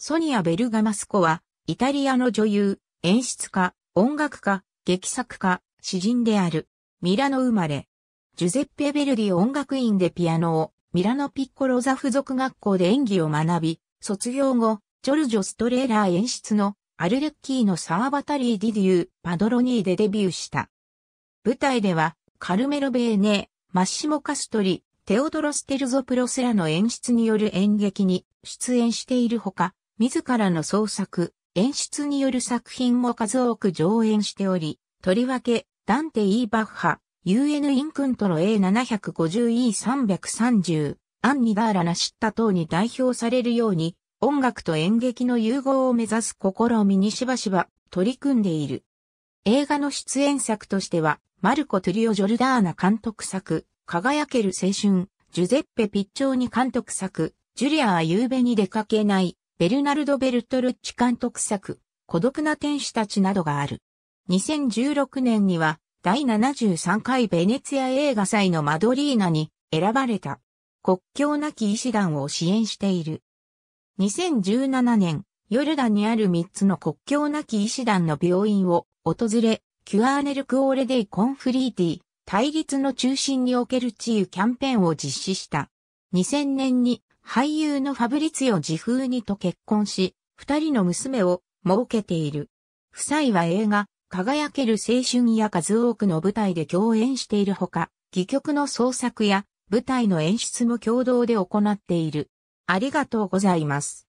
ソニア・ベルガマスコは、イタリアの女優、演出家、音楽家、劇作家、詩人である。ミラノ生まれ。ジュゼッペ・ベルディ音楽院でピアノを、ミラノ・ピッコロザ付属学校で演技を学び、卒業後、ジョルジョ・ストレーラー演出の、アルレッキーのサーバタリー・ディデュー、パドロニーでデビューした。舞台では、カルメロ・ベーネー、マッシモ・カストリ、テオドロス・テルゾ・プロセラの演出による演劇に出演しているほか、自らの創作、演出による作品も数多く上演しており、とりわけ、ダンテ・イー・バッハ、UN インクントの A750E330、アンニダーラナシッタ等に代表されるように、音楽と演劇の融合を目指す試みにしばしば取り組んでいる。映画の出演作としては、マルコ・トゥリオ・ジョルダーナ監督作、輝ける青春、ジュゼッペ・ピッチョーニ監督作、ジュリアはーベに出かけない、ベルナルド・ベルトルッチ監督作、孤独な天使たちなどがある。2016年には、第73回ベネツィア映画祭のマドリーナに選ばれた。国境なき医師団を支援している。2017年、ヨルダンにある3つの国境なき医師団の病院を訪れ、キュアーネルクオーレデイコンフリーティ、対立の中心における治癒キャンペーンを実施した。2000年に俳優のファブリツィオ・ジフーニと結婚し、二人の娘を設けている。夫妻は映画、輝ける青春や数多くの舞台で共演しているほか、戯曲の創作や舞台の演出も共同で行っている。ありがとうございます。